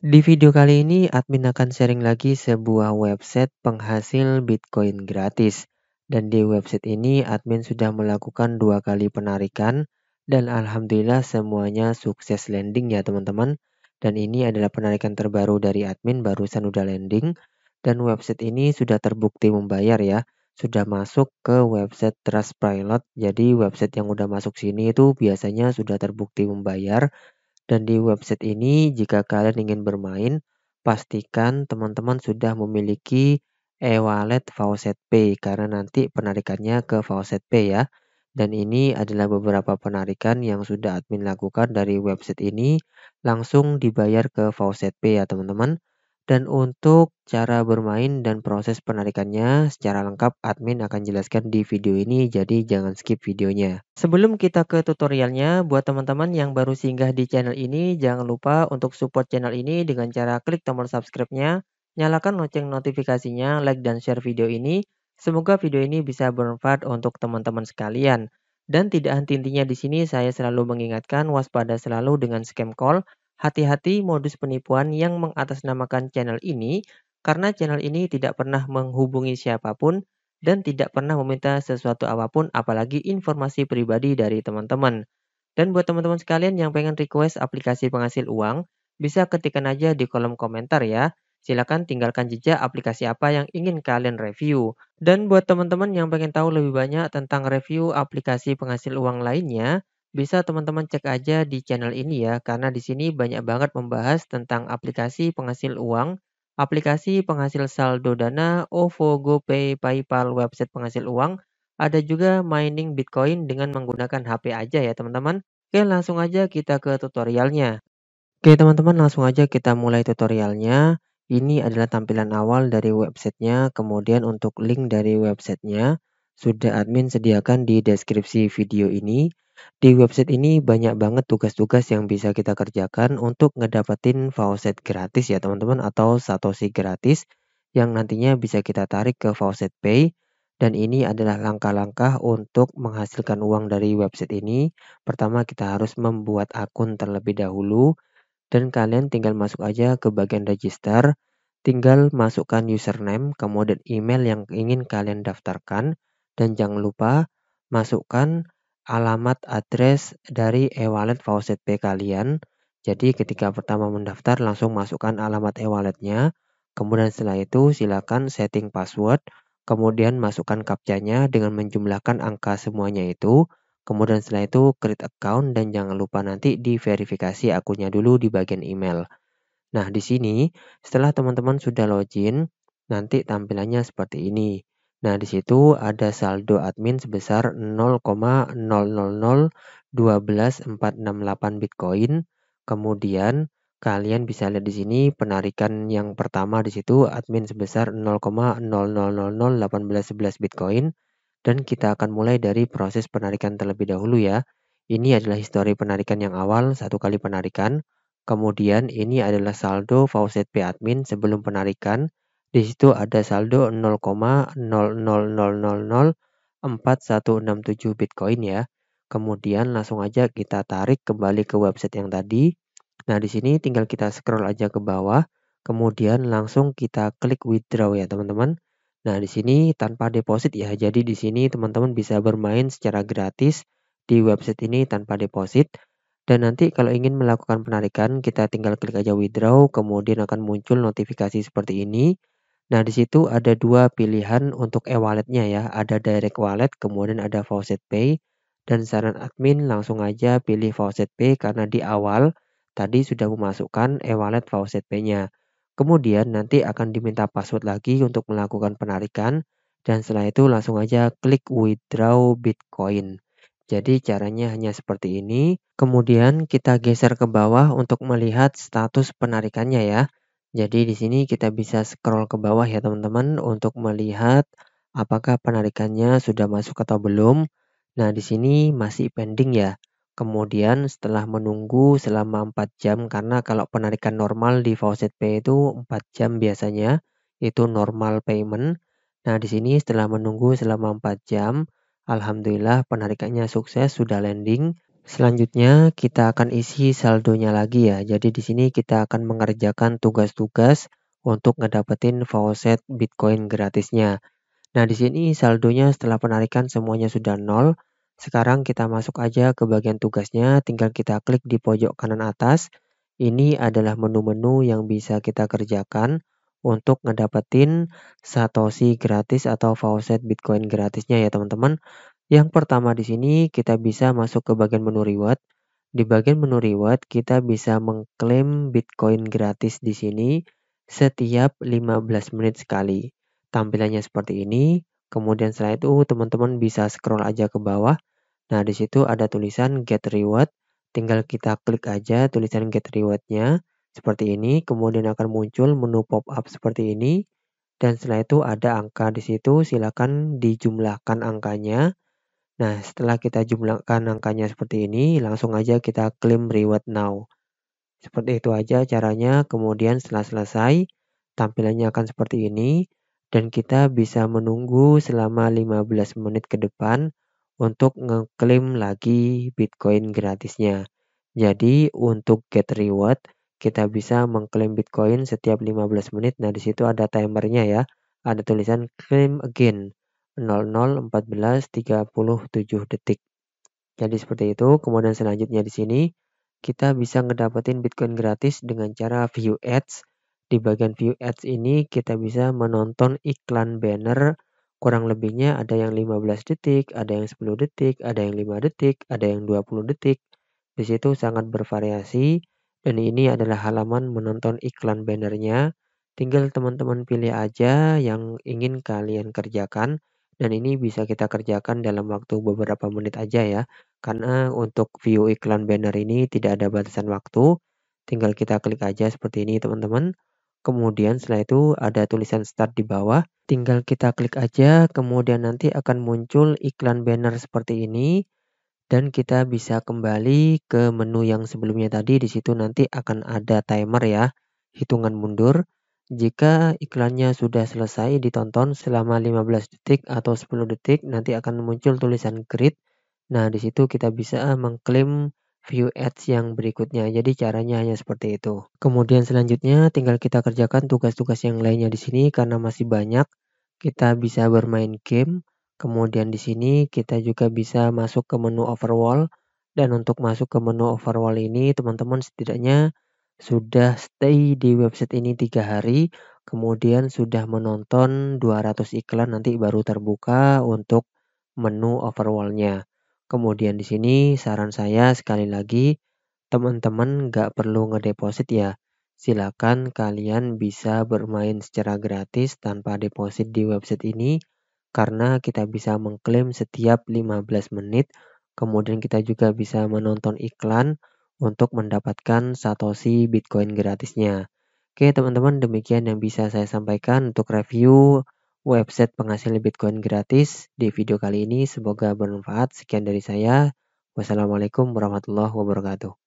Di video kali ini, admin akan sharing lagi sebuah website penghasil Bitcoin gratis. Dan di website ini, admin sudah melakukan dua kali penarikan. Dan alhamdulillah semuanya sukses landing ya teman-teman. Dan ini adalah penarikan terbaru dari admin barusan udah landing. Dan website ini sudah terbukti membayar ya. Sudah masuk ke website Trustpilot. Jadi website yang udah masuk sini itu biasanya sudah terbukti membayar dan di website ini, jika kalian ingin bermain, pastikan teman-teman sudah memiliki e-wallet Faucet Pay karena nanti penarikannya ke Faucet Pay ya. Dan ini adalah beberapa penarikan yang sudah admin lakukan dari website ini langsung dibayar ke Faucet Pay ya teman-teman. Dan untuk cara bermain dan proses penarikannya secara lengkap admin akan jelaskan di video ini jadi jangan skip videonya. Sebelum kita ke tutorialnya, buat teman-teman yang baru singgah di channel ini jangan lupa untuk support channel ini dengan cara klik tombol subscribe-nya, nyalakan lonceng notifikasinya, like dan share video ini. Semoga video ini bisa bermanfaat untuk teman-teman sekalian. Dan tidak henti-hentinya di sini saya selalu mengingatkan waspada selalu dengan scam call Hati-hati modus penipuan yang mengatasnamakan channel ini karena channel ini tidak pernah menghubungi siapapun dan tidak pernah meminta sesuatu apapun apalagi informasi pribadi dari teman-teman. Dan buat teman-teman sekalian yang pengen request aplikasi penghasil uang, bisa ketikkan aja di kolom komentar ya. Silahkan tinggalkan jejak aplikasi apa yang ingin kalian review. Dan buat teman-teman yang pengen tahu lebih banyak tentang review aplikasi penghasil uang lainnya, bisa teman-teman cek aja di channel ini ya, karena di sini banyak banget membahas tentang aplikasi penghasil uang, aplikasi penghasil saldo dana, OVO, GoPay, PayPal, website penghasil uang, ada juga mining Bitcoin dengan menggunakan HP aja ya teman-teman. Oke, langsung aja kita ke tutorialnya. Oke teman-teman, langsung aja kita mulai tutorialnya. Ini adalah tampilan awal dari websitenya, kemudian untuk link dari websitenya sudah admin sediakan di deskripsi video ini. Di website ini banyak banget tugas-tugas yang bisa kita kerjakan untuk ngedapetin faucet gratis ya teman-teman atau satoshi gratis yang nantinya bisa kita tarik ke faucet pay dan ini adalah langkah-langkah untuk menghasilkan uang dari website ini. Pertama kita harus membuat akun terlebih dahulu dan kalian tinggal masuk aja ke bagian register, tinggal masukkan username kemudian email yang ingin kalian daftarkan. Dan jangan lupa masukkan alamat address dari e-wallet faucet P kalian. Jadi ketika pertama mendaftar langsung masukkan alamat e-walletnya. Kemudian setelah itu silakan setting password. Kemudian masukkan CAPTCHA-nya dengan menjumlahkan angka semuanya itu. Kemudian setelah itu create account dan jangan lupa nanti diverifikasi akunnya dulu di bagian email. Nah, di sini setelah teman-teman sudah login, nanti tampilannya seperti ini. Nah, di situ ada saldo admin sebesar 0,00012468 Bitcoin. Kemudian kalian bisa lihat di sini penarikan yang pertama di situ admin sebesar 0,0001811 Bitcoin dan kita akan mulai dari proses penarikan terlebih dahulu ya. Ini adalah histori penarikan yang awal satu kali penarikan. Kemudian ini adalah saldo faucet p admin sebelum penarikan di situ ada saldo 0,000004167 Bitcoin ya. Kemudian langsung aja kita tarik kembali ke website yang tadi. Nah, di sini tinggal kita scroll aja ke bawah, kemudian langsung kita klik withdraw ya, teman-teman. Nah, di sini tanpa deposit ya. Jadi di sini teman-teman bisa bermain secara gratis di website ini tanpa deposit. Dan nanti kalau ingin melakukan penarikan, kita tinggal klik aja withdraw, kemudian akan muncul notifikasi seperti ini. Nah, di situ ada dua pilihan untuk e-walletnya ya. Ada direct wallet, kemudian ada faucet pay. Dan saran admin langsung aja pilih faucet pay karena di awal tadi sudah memasukkan e-wallet faucet pay-nya. Kemudian nanti akan diminta password lagi untuk melakukan penarikan. Dan setelah itu langsung aja klik withdraw bitcoin. Jadi caranya hanya seperti ini. Kemudian kita geser ke bawah untuk melihat status penarikannya ya. Jadi di sini kita bisa scroll ke bawah ya teman-teman untuk melihat apakah penarikannya sudah masuk atau belum. Nah, di sini masih pending ya. Kemudian setelah menunggu selama 4 jam karena kalau penarikan normal di Faucet Pay itu 4 jam biasanya, itu normal payment. Nah, di sini setelah menunggu selama 4 jam, alhamdulillah penarikannya sukses sudah landing. Selanjutnya kita akan isi saldonya lagi ya. Jadi di sini kita akan mengerjakan tugas-tugas untuk ngedapetin faucet Bitcoin gratisnya. Nah, di sini saldonya setelah penarikan semuanya sudah nol. Sekarang kita masuk aja ke bagian tugasnya, tinggal kita klik di pojok kanan atas. Ini adalah menu-menu yang bisa kita kerjakan untuk ngedapetin Satoshi gratis atau faucet Bitcoin gratisnya ya teman-teman. Yang pertama di sini kita bisa masuk ke bagian menu reward. Di bagian menu reward kita bisa mengklaim Bitcoin gratis di sini setiap 15 menit sekali. Tampilannya seperti ini. Kemudian setelah itu teman-teman bisa scroll aja ke bawah. Nah, di situ ada tulisan get reward. Tinggal kita klik aja tulisan get rewardnya seperti ini. Kemudian akan muncul menu pop up seperti ini. Dan setelah itu ada angka di situ, silakan dijumlahkan angkanya. Nah, setelah kita jumlahkan angkanya seperti ini, langsung aja kita klaim reward now. Seperti itu aja caranya, kemudian setelah selesai, tampilannya akan seperti ini, dan kita bisa menunggu selama 15 menit ke depan untuk ngeklaim lagi Bitcoin gratisnya. Jadi, untuk get reward, kita bisa mengklaim Bitcoin setiap 15 menit. Nah, di situ ada timernya ya, ada tulisan claim again. 00:14:37. detik. Jadi seperti itu. Kemudian selanjutnya di sini kita bisa ngedapetin Bitcoin gratis dengan cara view ads. Di bagian view ads ini kita bisa menonton iklan banner kurang lebihnya ada yang 15 detik, ada yang 10 detik, ada yang 5 detik, ada yang 20 detik. Di situ sangat bervariasi dan ini adalah halaman menonton iklan bannernya. Tinggal teman-teman pilih aja yang ingin kalian kerjakan dan ini bisa kita kerjakan dalam waktu beberapa menit aja ya karena untuk view iklan banner ini tidak ada batasan waktu tinggal kita klik aja seperti ini teman-teman kemudian setelah itu ada tulisan start di bawah tinggal kita klik aja kemudian nanti akan muncul iklan banner seperti ini dan kita bisa kembali ke menu yang sebelumnya tadi di situ nanti akan ada timer ya hitungan mundur jika iklannya sudah selesai ditonton selama 15 detik atau 10 detik, nanti akan muncul tulisan grid. Nah, di situ kita bisa mengklaim view ads yang berikutnya. Jadi caranya hanya seperti itu. Kemudian selanjutnya tinggal kita kerjakan tugas-tugas yang lainnya di sini karena masih banyak. Kita bisa bermain game. Kemudian di sini kita juga bisa masuk ke menu overwall. Dan untuk masuk ke menu overwall ini, teman-teman setidaknya sudah stay di website ini tiga hari, kemudian sudah menonton 200 iklan nanti baru terbuka untuk menu overwallnya. Kemudian di sini saran saya sekali lagi teman-teman nggak perlu ngedeposit ya. Silakan kalian bisa bermain secara gratis tanpa deposit di website ini karena kita bisa mengklaim setiap 15 menit. Kemudian kita juga bisa menonton iklan untuk mendapatkan Satoshi Bitcoin gratisnya. Oke teman-teman demikian yang bisa saya sampaikan untuk review website penghasil Bitcoin gratis di video kali ini. Semoga bermanfaat. Sekian dari saya. Wassalamualaikum warahmatullahi wabarakatuh.